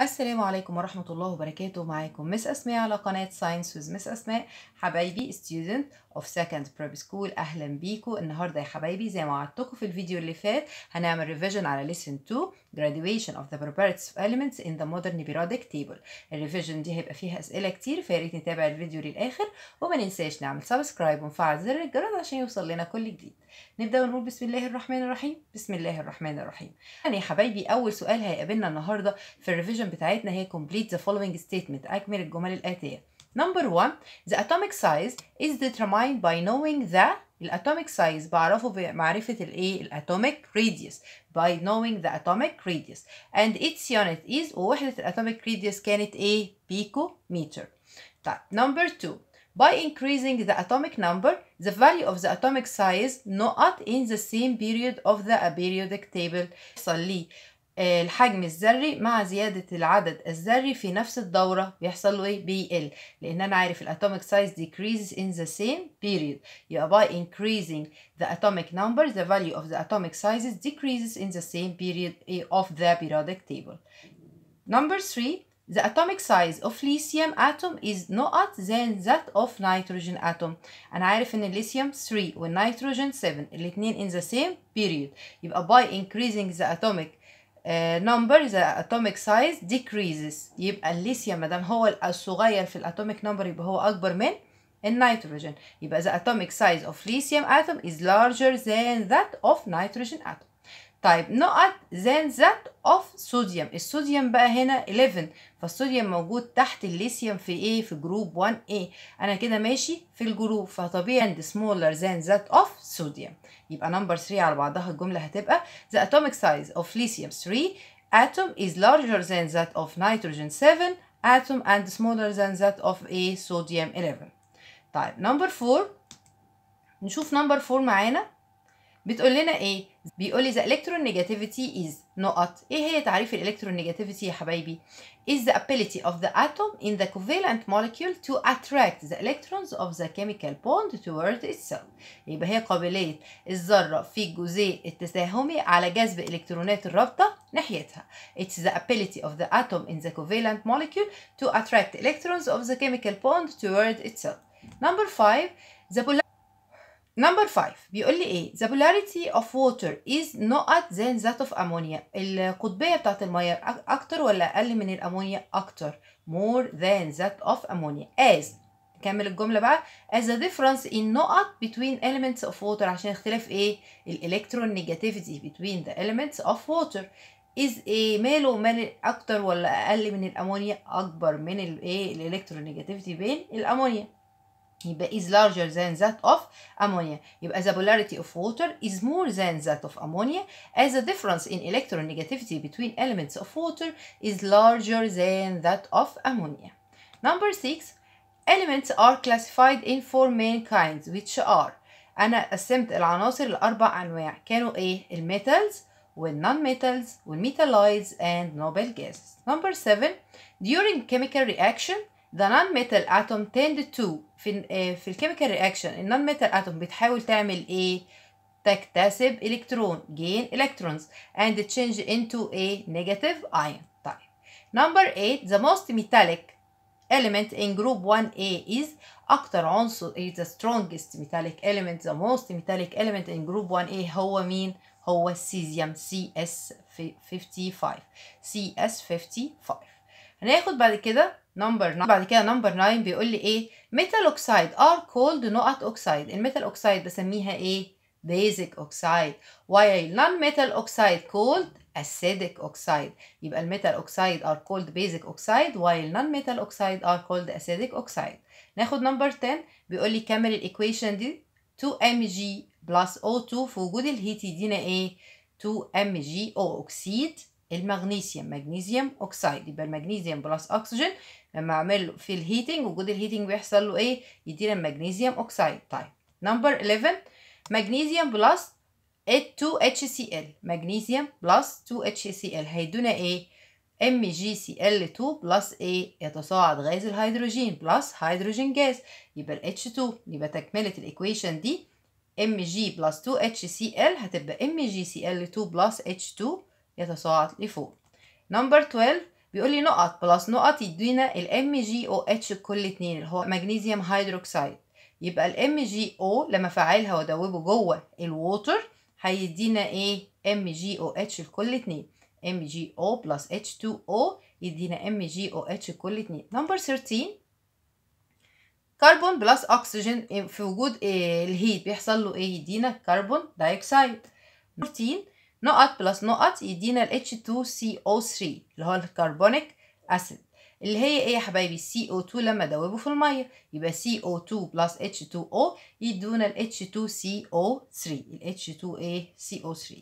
السلام عليكم ورحمة الله وبركاته معاكم مس أسماء على قناة ساينس ويز مس أسماء حبايبي student of second prep school أهلا بيكو النهاردة يا حبايبي زي ما وعدتكم في الفيديو اللي فات هنعمل revision على lesson 2 graduation of the preparative elements in the modern periodic table الريفيجن دي هيبقى فيها أسئلة كتير فياريت نتابع الفيديو للآخر وما ننساش نعمل سبسكرايب ونفعل زر الجرس عشان يوصل لنا كل جديد نبدا ونقول بسم الله الرحمن الرحيم بسم الله الرحمن الرحيم يعني يا حبايبي اول سؤال هيقابلنا النهارده في الريفيجن بتاعتنا هي complete the following statement اكمل الجمل الاتيه Number one, the atomic size is determined by knowing the الاتوميك size بعرفه بمعرفة الايه الاتوميك radius by knowing the atomic radius and its unit is ووحدة الاتوميك radius كانت ايه بيكو متر. طيب number two by increasing the atomic number, the value of the atomic size not in the same period of the periodic table يحصل لي الحجم الذري مع زيادة العدد الذري في نفس الدورة بيحصل له ايه؟ بيقل لأن أنا عارف size decreases in the same period يبقى by increasing the atomic number the value of the atomic sizes decreases in the same period eh, of the periodic table. Number 3 the atomic size of lithium atom is not than that of nitrogen atom أنا عارف إن lithium 3 والنيتروجين 7 الاتنين in the same period يبقى by increasing the atomic uh, number the atomic size decreases يبقى الليثيوم مادام هو الصغير في الاتوميك نمبر يبقى هو أكبر من النيتروجين يبقى the atomic size of lithium atom is larger than that of nitrogen atom طيب نقط زان ذات اوف صوديوم الصوديوم بقى هنا 11 فالصوديوم موجود تحت الليثيوم في ايه في جروب 1A انا كده ماشي في الجروب فطبيعي اند سمولر زان ذات اوف صوديوم يبقى نمبر 3 على بعضها الجمله هتبقى the atomic size of lithium 3 atom is larger than that of nitrogen 7 atom and smaller than that of a sodium 11 طيب نمبر 4 نشوف نمبر 4 معانا بتقول لنا ايه بيقول لي the negativity is نقط ايه هي تعريف الالكترونيجاتيفيتي يا حبايبي is the ability of the atom in the covalent molecule to attract the electrons of the chemical bond toward itself يبقى هي قابلية الذرة في الجزيء التساهمي على جذب الكترونات الرابطة ناحيتها it's the ability of the atom in the covalent molecule to attract electrons of the chemical bond toward itself number 5 the polar نمبر 5 بيقول لي ايه the polarity of water is not than that of ammonia القطبيه بتاعت الميه اكتر ولا اقل من الامونيا اكتر more than that of ammonia as كمل الجمله بقى as the difference in not between elements of water عشان اختلاف ايه الالكترونيجاتيفيتي between the elements of water is ايه ماله مال اكتر ولا اقل من الامونيا اكبر من الايه الالكترونيجاتيفيتي بين الامونيا يبقى is larger than that of ammonia يبقى the polarity of water is more than that of ammonia as the difference in electronegativity between elements of water is larger than that of ammonia. Number 6 Elements are classified in four main kinds which are أنا قسمت العناصر لأربع أنواع كانوا إيه؟ الميتالز والنون ميتالز and noble gases. Number 7 During chemical reaction the non-metal atom tend to eh, في في الكيميكال رياكشن النون ميتال اتوم بتحاول تعمل ايه تكتسب الكترون gain electrons and change into a negative ion طيب number 8 the most metallic element in group 1A is اكتر عنصر is the strongest metallic element the most metallic element in group 1A هو مين هو السيزيوم CS55 CS55 هناخد بعد كده نمبر بعد كده نمبر 9 بيقول لي ايه ميتال اوكسايد ار كولد نقط اوكسايد الميتال اوكسايد بسميها ايه basic oxide while non-metal oxide called acidic oxide يبقى الميتال اوكسايد are كولد basic oxide while non-metal اوكسايد are كولد acidic oxide ناخد نمبر 10 بيقول لي كامل الايكويشن دي 2mg plus O2 في وجود الهيت يدينا ايه 2 mg او اوكسيد المغنيسيوم مغنيسيوم اوكسايد يبقى المغنيسيوم بلس اكسجين لما له في الهيتنج وجود الهيتنج بيحصل له ايه يدينا المغنيسيوم اوكسايد طيب نمبر 11 مغنيسيوم بلس 2HCl مغنيسيوم بلس 2HCl هيدونا ايه MgCl2 بلس ايه يتصاعد غاز الهيدروجين بلس هيدروجين جاز يبقى ال H2 يبقى تكملة الايكويشن دي Mg بلس 2HCl هتبقى MgCl2 بلس H2 يتصاعد لفوق نمبر 12 بيقول لي نقط بلس نقط يدينا الام جي او اتش كل اتنين اللي هو مغنيسيوم هيدروكسيد يبقى الام جي او لما فعلها وادوبه جوه الووتر هيدينا ايه ام جي او اتش لكل اتنين ام جي او بلس اتش 2 او يدينا ام جي او اتش لكل اتنين نمبر 13 كربون بلس اكسجين في وجود الهيت بيحصل له ايه يدينا كربون دايوكسيد 14 نقط بلس نقط يدينا ال H2CO3 اللي هو الكربونيك أسيد اللي هي ايه يا حبايبي CO2 لما دوبه في الميه يبقى CO2 بلس H2O يدونا ال H2CO3 ال H2 CO3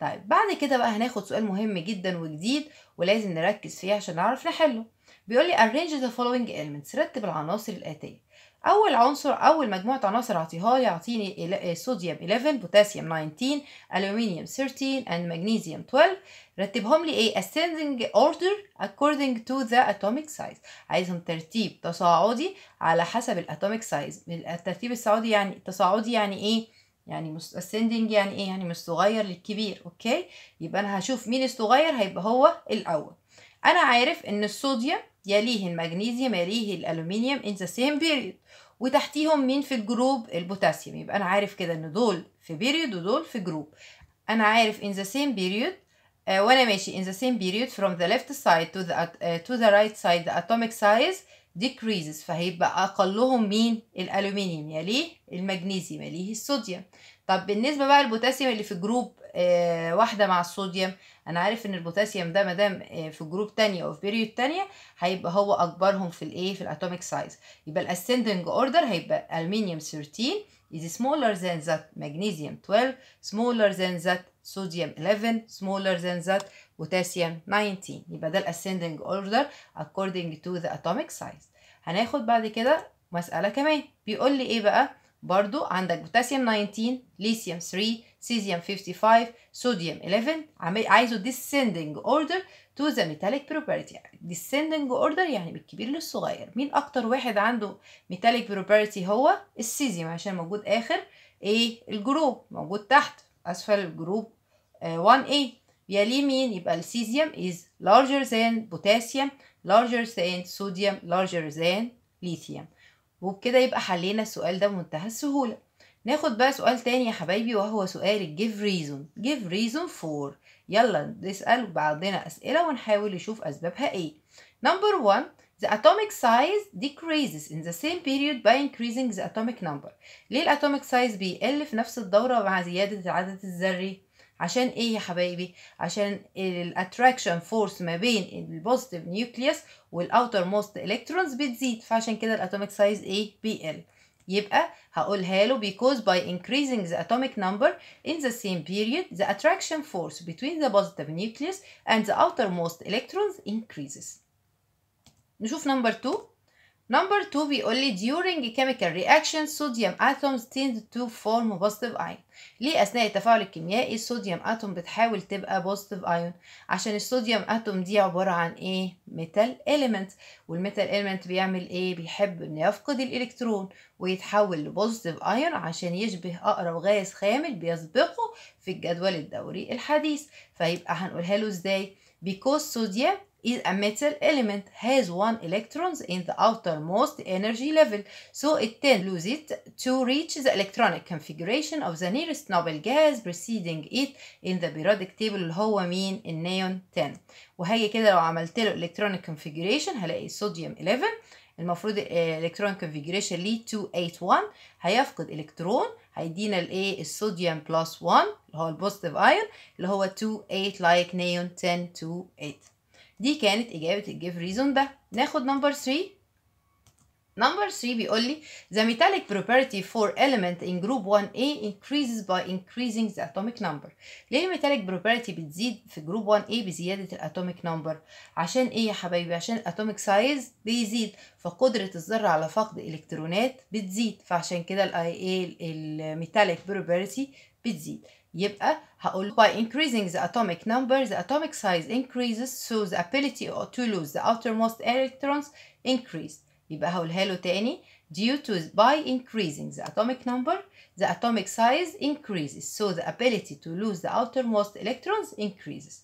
طيب بعد كده بقى هناخد سؤال مهم جدا وجديد ولازم نركز فيه عشان نعرف نحله بيقول لي arrange the following elements رتب العناصر الآتية أول عنصر أول مجموعة عناصر أعطيها لي هعطيني صوديوم 11 بوتاسيوم 19 ألومنيوم 13 and magnesium 12 رتبهم لي إيه ascending order according to the atomic size عايزهم ترتيب تصاعدي على حسب الأتوميك سايز الترتيب الصعودي يعني تصاعدي يعني إيه يعني مس... ascending يعني ايه يعني من الصغير للكبير اوكي يبقى انا هشوف مين الصغير هيبقى هو الاول أنا عارف إن الصوديوم يليه المغنيسيوم يليه الألومنيوم in the same period وتحتيهم مين في الجروب البوتاسيوم يبقى أنا عارف كده إن دول في بيريد ودول في جروب أنا عارف in the same period آه، وأنا ماشي in the same period from the left side تو ذا تو to the right side the atomic size decreases فهيبقى اقلهم مين الالومنيوم يليه المغنيسيوم يليه الصوديوم طب بالنسبه بقى للبوتاسيوم اللي في جروب آه واحده مع الصوديوم انا عارف ان البوتاسيوم ده مادام آه في جروب تانية او في بيريود تانية هيبقى هو اكبرهم في الايه في الاتوميك سايز يبقى الاسندنج اوردر هيبقى الومنيوم 13 is smaller than that magnesium 12, smaller than that sodium 11, smaller than that potassium 19 يبقى ده ascending order according to the atomic size هناخد بعد كده مسألة كمان بيقول لي ايه بقى برضو عندك بوتاسيوم 19 ليثيوم 3 سيزيوم 55 صوديوم 11 عايزه descending order to the metallic property يعني descending order يعني من الكبير للصغير مين اكتر واحد عنده metallic property هو السيزيوم عشان موجود اخر ايه الجروب موجود تحت اسفل الجروب 1 آه، 1A يليه مين يبقى السيزيوم is larger than potassium larger than sodium larger than lithium وبكده يبقى حلينا السؤال ده بمنتهى السهولة ناخد بقى سؤال تاني يا حبايبي وهو سؤال give reason give reason for يلا نسأل بعضنا أسئلة ونحاول نشوف أسبابها إيه number one The atomic size decreases in the same period by increasing the atomic number. ليه الاتوميك size بيقل في نفس الدورة مع زيادة العدد الذري؟ عشان ايه يا حبايبي عشان الاتراكشن فورس ما بين البوزيتيف نيوكليوس والاوتر موست الكترونز بتزيد فعشان كده الاتوميك سايز ايه بيقل يبقى هقولها له because by increasing the atomic number in the same period the attraction force between the positive nucleus and the outermost electrons increases. نشوف number 2 Number 2 بيقول لي during chemical reaction sodium atoms tend to form positive ion ليه أثناء التفاعل الكيميائي الصوديوم اتوم بتحاول تبقى positive ion؟ عشان الصوديوم اتوم دي عبارة عن ايه ميتال element والميتال element بيعمل ايه بيحب ان يفقد الالكترون ويتحول لبوزيتيف ايون عشان يشبه اقرب غاز خامل بيسبقه في الجدول الدوري الحديث فيبقى هنقولها له ازاي because sodium is a metal element has one electrons in the outermost energy level so it then lose it to reach the electronic configuration of the nearest noble gas preceding it in the periodic table اللي هو مين النيون 10 وهاجي كده لو عملت له electronic configuration هلاقي الصوديوم 11 المفروض الالكترون configuration ليه 281 هيفقد الكترون هيدينا الايه الصوديوم بلس 1 اللي هو البوزيتيف ايون اللي هو 28 لايك نيون 10 28 دي كانت إجابة الجيف ريزون ده ناخد نمبر 3 نمبر 3 بيقول لي the metallic property for element in group 1A increases by increasing the atomic number ليه الميتاليك property بتزيد في جروب 1A بزيادة الاتوميك نمبر عشان ايه يا حبايبي عشان الاتوميك سايز بيزيد فقدرة الذرة على فقد الكترونات بتزيد فعشان كده الـ الميتاليك property بتزيد يبقى هقول by increasing the atomic number the atomic size increases so the ability to lose the outermost electrons increase يبقى هقولها له تاني due to by increasing the atomic number the atomic size increases so the ability to lose the outermost electrons increases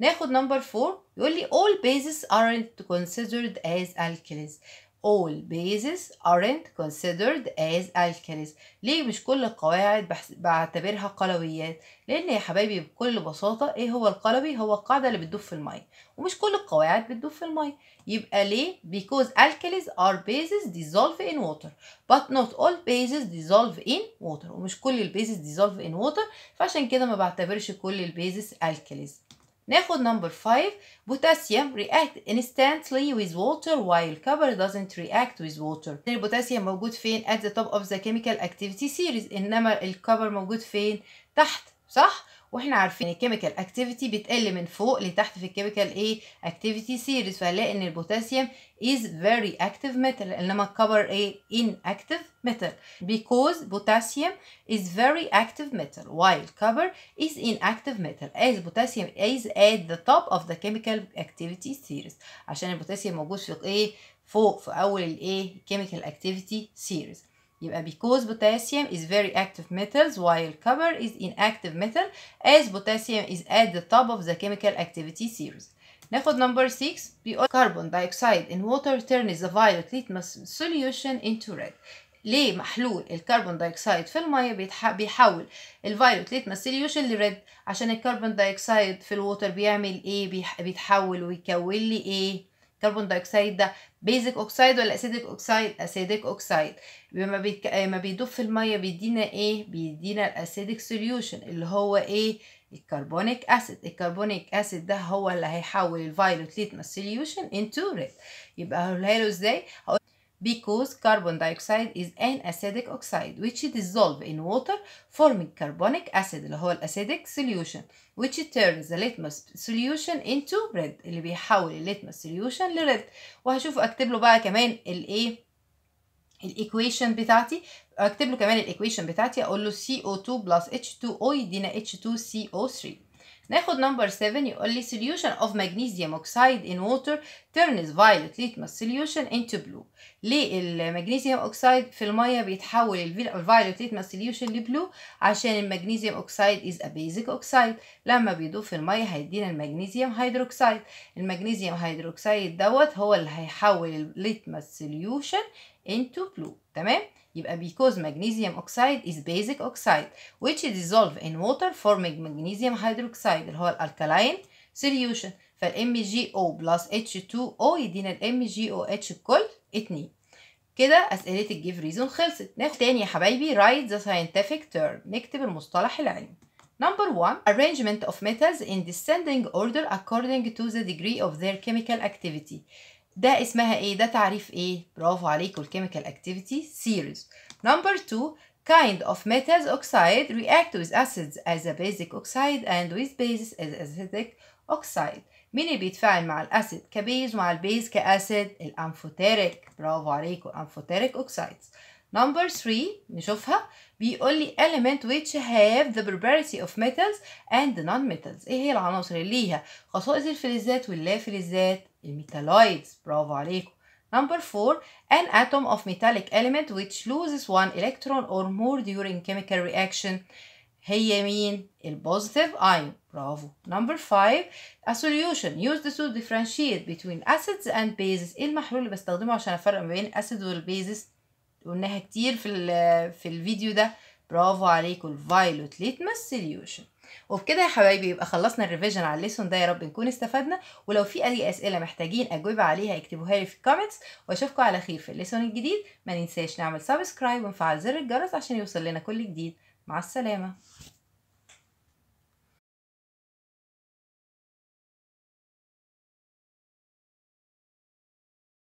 ناخد number 4 يقول لي all bases aren't considered as alkalis all bases aren't considered as alkalis ليه مش كل القواعد بعتبرها قلويات لان يا حبايبي بكل بساطه ايه هو القلوي هو القاعده اللي بتدوب في الميه ومش كل القواعد بتدوب في الميه يبقى ليه because alkalis are bases dissolve in water but not all bases dissolve in water ومش كل البيزز dissolve in water فعشان كده ما بعتبرش كل البيزز alkalis Method number 5. Potassium react instantly with water while copper doesn't react with water. البوتاسيوم موجود فين؟ At the top of the chemical activity series. إنما الكبر موجود فين؟ تحت. صح؟ واحنا عارفين ان الكيميكال اكتيفيتي بتقل من فوق لتحت في الكيميكال ايه اكتيفيتي سيريز فهنلاقي ان البوتاسيوم is very active metal انما الكبر ايه inactive metal because potassium is very active metal while copper is inactive metal as potassium is at the top of the chemical activity series عشان البوتاسيوم موجود في ايه فوق في اول الايه chemical activity series يبقى because potassium is very active metals while copper is inactive metal as potassium is at the top of the chemical activity series. ناخد number 6 بيقول carbon dioxide in water turns the violet litmus solution into red. ليه محلول الكربون دايوكسيد في الميه بيتح... بيحول الفايولت ليتمس سوليوشن لريد عشان الكربون دايوكسيد في الوتر بيعمل ايه بيتحول ويكون لي ايه الكربون دايوكسيد ده بيزك اوكسيد ولا اسيدك اوكسيد اسيدك اوكسيد بما بيتك... ما بيدوب في الميه بيدينا ايه بيدينا الاسيدك سوليوشن اللي هو ايه الكربونيك اسيد الكربونيك اسيد ده هو اللي هيحول الفايلوت ليتمس سوليوشن انتو ريد يبقى هقولها له ازاي هقول because carbon dioxide is an acidic oxide which dissolves in water forming carbonic acid اللي هو الاسيديك solution which turns the litmus solution into red اللي بيحول litmus solution لريد وهشوف اكتب له بقى كمان الايه الايكويشن بتاعتي اكتب له كمان الايكويشن بتاعتي اقول له CO2 plus H2O يدينا H2CO3 ناخد نمبر 7 يقول لي solution of magnesium oxide in water turns violet litmus solution into blue ليه المغنيسيوم اوكسايد في الميه بيتحول الفيوليت litmus solution لبلو عشان المغنيسيوم اوكسايد is a basic oxide لما بيدوب في الميه هيدينا المغنيسيوم هيدروكسايد المغنيسيوم هيدروكسايد دوت هو اللي هيحول الليتمس solution into blue تمام يبقى because magnesium oxide is basic oxide which dissolve in water forming magnesium hydroxide اللي هو الالكالين solution فال MgO plus h 2 o يدينا ال MgOH الكل 2 كده اسئله الجيف ريزون خلصت ناخد تاني يا حبايبي write the scientific term نكتب المصطلح العلمي Number one, arrangement of metals in descending order according to the degree of their chemical activity. ده اسمها ايه ده تعريف ايه برافو عليكم الكيميكال اكتيفيتي سيريز نمبر 2 kind of metals oxide react with acids as a basic oxide and with bases as acidic oxide مين اللي بيتفاعل مع الاسيد كبيز ومع البيز كاسيد الامفوتيريك برافو عليكم امفوتيريك اوكسايدز Number 3 نشوفها بيقول لي element which have the property of metals and non-metals ايه هي العناصر اللي ليها خصائص الفلزات واللا فلزات الميتالويدز برافو عليكم Number 4 an atom of metallic element which loses one electron or more during chemical reaction هي مين؟ البوزيتيف ion. برافو Number 5 a solution used to differentiate between acids and bases ايه المحلول اللي بستخدمه عشان افرق ما بين الاسيد والبيزز قلناها كتير في في الفيديو ده برافو عليكم الفايلوت ليتمس solution وبكده يا حبايبي يبقى خلصنا الريفيجن على الليسون ده يا رب نكون استفدنا ولو في اي اسئله محتاجين اجوبه عليها اكتبوها لي في الكومنتس واشوفكم على خير في الليسون الجديد ما ننساش نعمل سبسكرايب ونفعل زر الجرس عشان يوصل لنا كل جديد مع السلامه